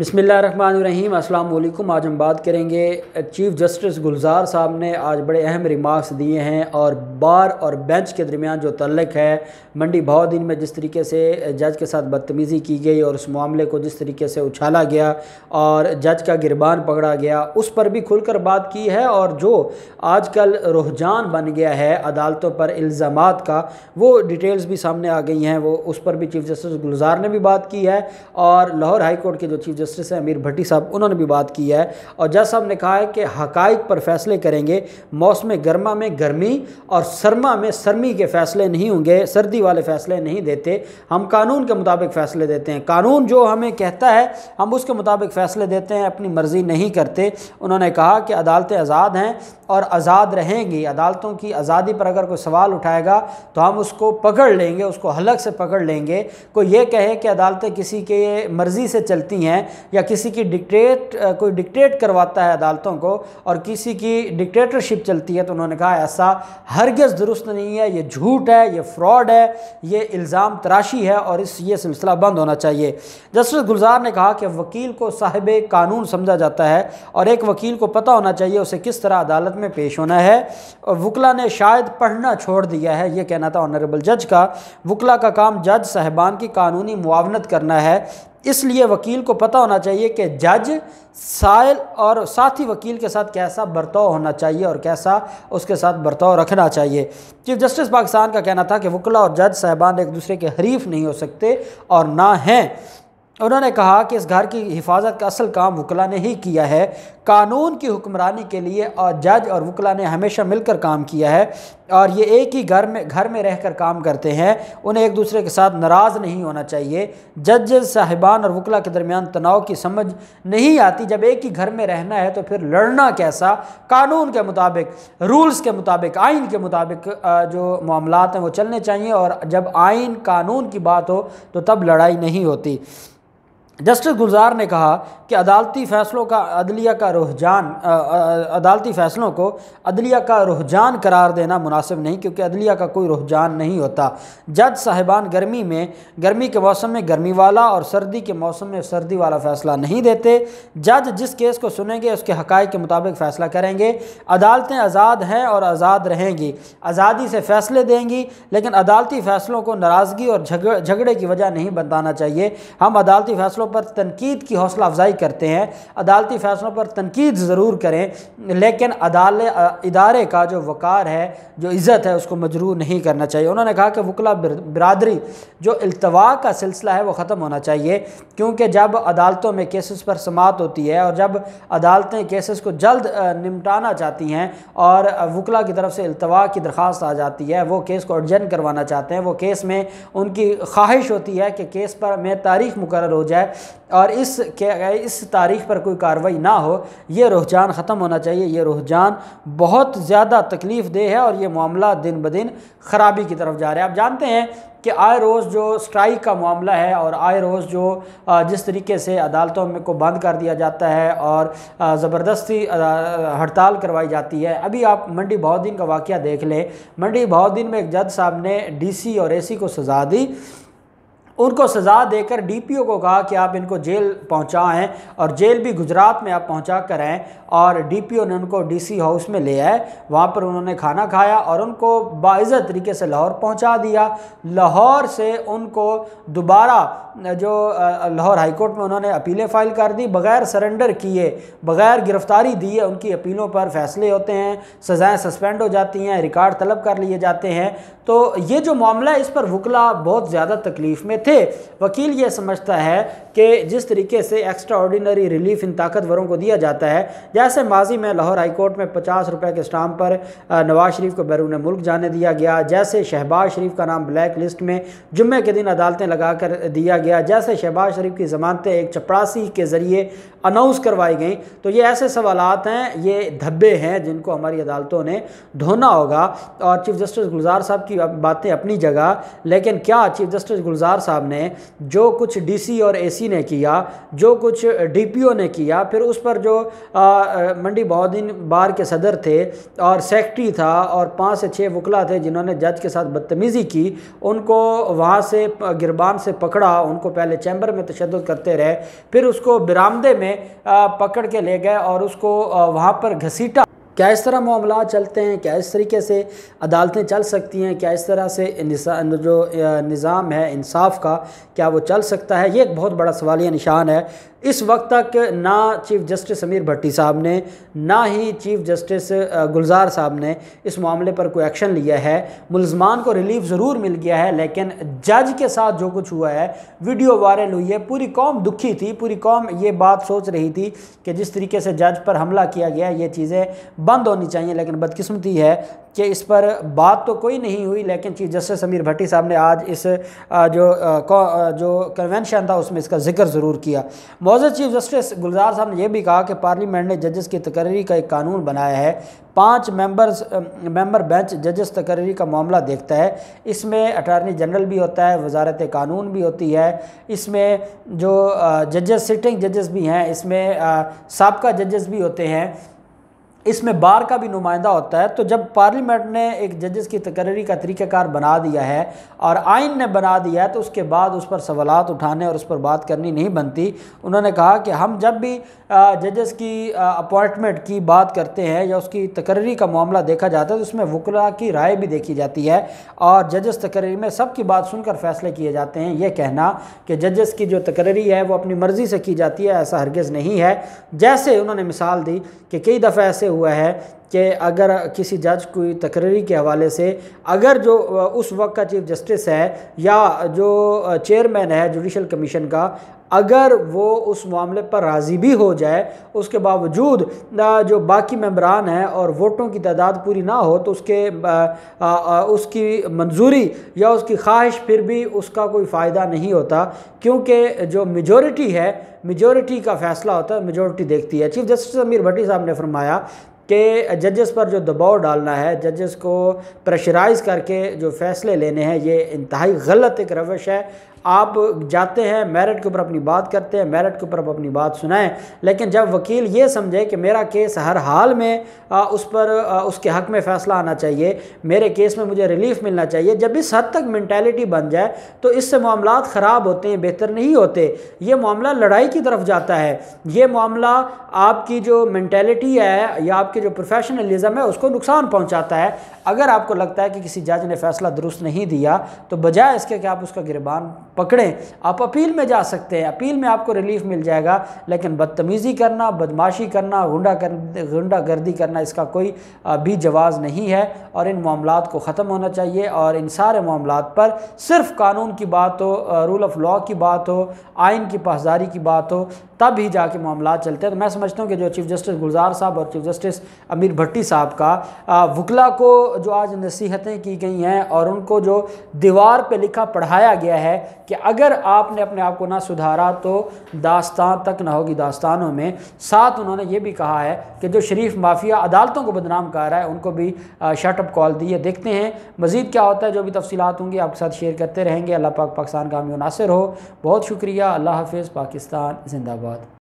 बसमीम अल्लाम आज हम बात करेंगे चीफ जस्टिस गुलजार साहब ने आज बड़े अहम रिमार्क्स दिए हैं और बार और बेंच के दरमियान जो तल्लक है मंडी दिन में जिस तरीके से जज के साथ बदतमीज़ी की गई और उस मामले को जिस तरीके से उछाला गया और जज का गिरबान पकड़ा गया उस पर भी खुलकर बात की है और जो आज कल रुझान बन गया है अदालतों पर इल्ज़ाम का वो डिटेल्स भी सामने आ गई हैं वो उस पर भी चीफ जस्टिस गुलजार ने भी बात की है और लाहौर हाईकोर्ट के जो चीफ जस्टिस अमीर भट्टी साहब उन्होंने भी बात की है और जज साहब ने कहा है कि हकाइक पर फैसले करेंगे मौसम गर्मा में गर्मी और सरमा में सर्मी के फैसले नहीं होंगे सर्दी वाले फैसले नहीं देते हम कानून के मुताबिक फ़ैसले देते हैं कानून जो हमें कहता है हम उसके मुताबिक फ़ैसले देते हैं अपनी मर्ज़ी नहीं करते उन्होंने कहा कि अदालतें आज़ाद हैं और आज़ाद रहेंगी अदालतों की आज़ादी पर अगर कोई सवाल उठाएगा तो हम उसको पकड़ लेंगे उसको हलक से पकड़ लेंगे कोई ये कहे कि अदालतें किसी के मर्ज़ी से चलती हैं या किसी की डिक्टेट कोई डिक्टेट करवाता है अदालतों को और किसी की डिक्टेटरशिप चलती है तो उन्होंने कहा ऐसा हरगज़ दुरुस्त नहीं है ये झूठ है ये फ्रॉड है ये इल्ज़ाम तराशी है और इस ये सिलसिला बंद होना चाहिए जस्टिस गुलजार ने कहा कि वकील को साहिब कानून समझा जाता है और एक वकील को पता होना चाहिए उसे किस तरह अदालत में पेश होना है और वकला ने शायद पढ़ना छोड़ दिया है ये कहना था ऑनरेबल जज का वकला का काम जज साहिबान की कानूनी मुआवनत करना है इसलिए वकील को पता होना चाहिए कि जज साइल और साथी वकील के साथ कैसा बर्ताव होना चाहिए और कैसा उसके साथ बर्ताव रखना चाहिए चीफ जस्टिस पाकिस्तान का कहना था कि वकला और जज साहबान एक दूसरे के हरीफ नहीं हो सकते और ना हैं उन्होंने कहा कि इस घर की हिफाजत का असल काम वकला ने ही किया है कानून की हुक्मरानी के लिए और जज और वकला ने हमेशा मिलकर काम किया है और ये एक ही घर में घर में रहकर काम करते हैं उन्हें एक दूसरे के साथ नाराज़ नहीं होना चाहिए जज साहिबान और वकला के दरमियान तनाव की समझ नहीं आती जब एक ही घर में रहना है तो फिर लड़ना कैसा कानून के मुताबिक रूल्स के मुताबिक आइन के मुताबिक जो मामला हैं वो चलने चाहिए और जब आइन कानून की बात हो तो तब लड़ाई नहीं होती जस्टिस गुलजार ने कहा कि अदालती फ़ैसलों का अदलिया का रुझान अदालती फ़ैसलों को अदलिया का रुझान करार देना मुनासिब नहीं क्योंकि अदलिया का कोई रुझान नहीं होता जज साहिबान गर्मी में गर्मी के मौसम में गर्मी वाला और सर्दी के मौसम में सर्दी वाला फ़ैसला नहीं देते जज जिस केस को सुनेंगे उसके हक़ के मुताबिक फ़ैसला करेंगे अदालतें आज़ाद हैं और आज़ाद रहेंगी आज़ादी से फ़ैसले देंगी लेकिन अदालती फ़ैसलों को नाराज़गी और झगड़े की वजह नहीं बताना चाहिए हम अदालती फ़ैसलों पर तनकीद की हौसला अफजाई करते हैं अदालती फ़ैसलों पर तनकीद ज़रूर करें लेकिन अदाल इदारे का जो वक़ार है जो इज़्ज़त है उसको मजरूर नहीं करना चाहिए उन्होंने कहा कि वकला बरदरी जो अल्तवा का सिलसिला है वो ख़त्म होना चाहिए क्योंकि जब अदालतों में केसेस पर समात होती है और जब अदालतें केसेस को जल्द निपटाना चाहती हैं और वकला की तरफ से अल्तवा की दरख्वास्त आ जाती है वो केस को अर्जेंट करवाना चाहते हैं वो केस में उनकी ख्वाहिश होती है कि केस पर में तारीख मुकर हो जाए और इस क्या इस तारीख पर कोई कार्रवाई ना हो ये रुझान ख़त्म होना चाहिए ये रुझान बहुत ज़्यादा तकलीफ़ देह है और ये मामला दिन ब दिन ख़राबी की तरफ जा रहा है आप जानते हैं कि आए रोज़ जो स्ट्राइक का मामला है और आए रोज़ जो जिस तरीके से अदालतों में को बंद कर दिया जाता है और ज़बरदस्ती हड़ताल करवाई जाती है अभी आप मंडी बहुद्दीन का वाक़ देख लें मंडी बहुद्दीन में एक जज साहब ने सी और सी को सज़ा दी उनको सज़ा देकर डीपीओ को कहा कि आप इनको जेल पहुंचाएं और जेल भी गुजरात में आप पहुंचा कर आएँ और डीपीओ ने उनको डीसी हाउस में ले आए वहाँ पर उन्होंने खाना खाया और उनको बाज़त तरीके से लाहौर पहुँचा दिया लाहौर से उनको दोबारा जो लाहौर हाईकोर्ट में उन्होंने अपीलें फ़ाइल कर दी बगैर सरेंडर किए बगैर गिरफ्तारी दिए उनकी अपीलों पर फैसले होते हैं सज़ाएँ सस्पेंड हो जाती हैं रिकॉर्ड तलब कर लिए जाते हैं तो ये जो मामला है इस पर वकला बहुत ज़्यादा तकलीफ़ में थे वकील ये समझता है कि जिस तरीके से एक्स्ट्रा ऑर्डिनरी रिलीफ इन ताकतवरों को दिया जाता है जैसे माजी में लाहौर हाईकोर्ट में पचास रुपये के स्टाम्प पर नवाज शरीफ को बैरून मुल्क जाने दिया गया जैसे शहबाज शरीफ का नाम ब्लैक लिस्ट में जुम्मे के दिन अदालतें लगा कर दिया गया जैसे शहबाज शरीफ की ज़मानतें एक चपरासी के ज़रिए अनाउंस करवाई गई तो ये ऐसे सवाल हैं ये धब्बे हैं जिनको हमारी अदालतों ने धोना होगा और चीफ जस्टिस गुलजार साहब की बातें अपनी जगह लेकिन क्या चीफ जस्टिस गुलजार साहब ने जो कुछ डीसी और एसी डीसी ने किया जो कुछ डीपीओ ने किया फिर उस पर जो आ, मंडी बहुद्दीन बार के सदर थे और सेक्रेटरी था और पाँच से छः वकला थे जिन्होंने जज के साथ बदतमीज़ी की उनको वहाँ से गिरबान से पकड़ा उनको पहले चैम्बर में तशद करते रहे फिर उसको बरामदे में आ, पकड़ के ले गए और उसको वहाँ पर घसीटा क्या इस तरह मामला चलते हैं क्या इस तरीके से अदालतें चल सकती हैं क्या इस तरह से जो निज़ाम है इंसाफ का क्या वो चल सकता है ये एक बहुत बड़ा सवालिया निशान है इस वक्त तक ना चीफ जस्टिस समीर भट्टी साहब ने ना ही चीफ जस्टिस गुलजार साहब ने इस मामले पर कोई एक्शन लिया है मुलजमान को रिलीफ ज़रूर मिल गया है लेकिन जज के साथ जो कुछ हुआ है वीडियो वायरल हुई है पूरी कौम दुखी थी पूरी कौम ये बात सोच रही थी कि जिस तरीके से जज पर हमला किया गया ये चीज़ें बंद होनी चाहिए लेकिन बदकिस्मती है कि इस पर बात तो कोई नहीं हुई लेकिन चीफ जस्टिस समीर भट्टी साहब ने आज इस जो जो कन्वेंशन था उसमें इसका जिक्र ज़रूर किया मौजूद चीफ जस्टिस गुलजार साहब ने यह भी कहा कि पार्लियामेंट ने जजेस की तकर्री का एक कानून बनाया है पाँच मेंबर्स मेंबर बेंच जजेस तकर्री का मामला देखता है इसमें अटारनी जनरल भी होता है वजारत कानून भी होती है इसमें जो जजेस सिटिंग जजेस भी हैं इसमें सबका जजेस भी होते हैं इसमें बार का भी नुमाइंदा होता है तो जब पार्लियामेंट ने एक जजेस की तकर्री का तरीक़ाकार बना दिया है और आइन ने बना दिया है तो उसके बाद उस पर सवाल उठाने और उस पर बात करनी नहीं बनती उन्होंने कहा कि हम जब भी जजेस की अपॉइंटमेंट की बात करते हैं या उसकी तकर्री का मामला देखा जाता है तो उसमें वकला की राय भी देखी जाती है और जजेस तकर्री में सबकी बात सुनकर फैसले किए जाते हैं यह कहना कि जजेस की जो तकर्री है वो अपनी मर्ज़ी से की जाती है ऐसा हरगज़ नहीं है जैसे उन्होंने मिसाल दी कि कई दफ़े ऐसे हुआ है कि अगर किसी जज की तकरीरी के हवाले से अगर जो उस वक्त का चीफ जस्टिस है या जो चेयरमैन है जुडिशल कमीशन का अगर वो उस मामले पर राज़ी भी हो जाए उसके बावजूद जो बाकी मम्बरान हैं और वोटों की तादाद पूरी ना हो तो उसके आ, आ, आ, उसकी मंजूरी या उसकी ख्वाहिश फिर भी उसका कोई फ़ायदा नहीं होता क्योंकि जो मेजोरिटी है मेजोरिटी का फैसला होता है मेजोरिटी देखती है चीफ जस्टिस अमीर भट्टी साहब ने फरमाया कि जजेस पर जो दबाव डालना है जजेस को प्रेशराइज़ करके जो फैसले लेने हैं ये इंतहाई गलत एक रवश है आप जाते हैं मेरिट के ऊपर अपनी बात करते हैं मेरिट के ऊपर अपनी बात सुनाएं लेकिन जब वकील ये समझे कि मेरा केस हर हाल में आ, उस पर आ, उसके हक में फ़ैसला आना चाहिए मेरे केस में मुझे रिलीफ मिलना चाहिए जब इस हद तक मैंटेलिटी बन जाए तो इससे मामला ख़राब होते हैं बेहतर नहीं होते ये मामला लड़ाई की तरफ जाता है ये मामला आपकी जो मैंटेलिटी है या आपके आपकी जो प्रोफेशनलिज्म है उसको नुकसान पहुंचाता है अगर आपको लगता है कि किसी जज ने फैसला दुरुस्त नहीं दिया तो बजाय इसके कि आप उसका गिरबान पकड़ें आप अपील में जा सकते हैं अपील में आपको रिलीफ मिल जाएगा लेकिन बदतमीज़ी करना बदमाशी करना गुंडा कर गुंडागर्दी करना इसका कोई भी जवाब नहीं है और इन मामला को ख़त्म होना चाहिए और इन सारे मामला पर सिर्फ कानून की बात हो रूल ऑफ लॉ की बात हो आइन की पासदारी की बात हो तब ही जाके मामला चलते हैं तो मैं समझता हूँ कि जो चीफ़ जस्टिस गुलजार साहब और चीफ़ जस्टिस अमीर भट्टी साहब का वकला को जो आज नसीहतें की गई हैं और उनको जो दीवार पे लिखा पढ़ाया गया है कि अगर आपने अपने आप को ना सुधारा तो दास्तान तक ना होगी दास्तानों में साथ उन्होंने ये भी कहा है कि जो शरीफ माफिया अदालतों को बदनाम कर रहा है उनको भी शर्टअप कॉल दी है देखते हैं मज़ीद क्या होता है जो भी तफसीत होंगी आपके साथ शेयर करते रहेंगे अल्लाह पाक पाकिस्तान का मुनासर हो बहुत शुक्रिया अल्लाह हाफिज़ पाकिस्तान जिंदाबाद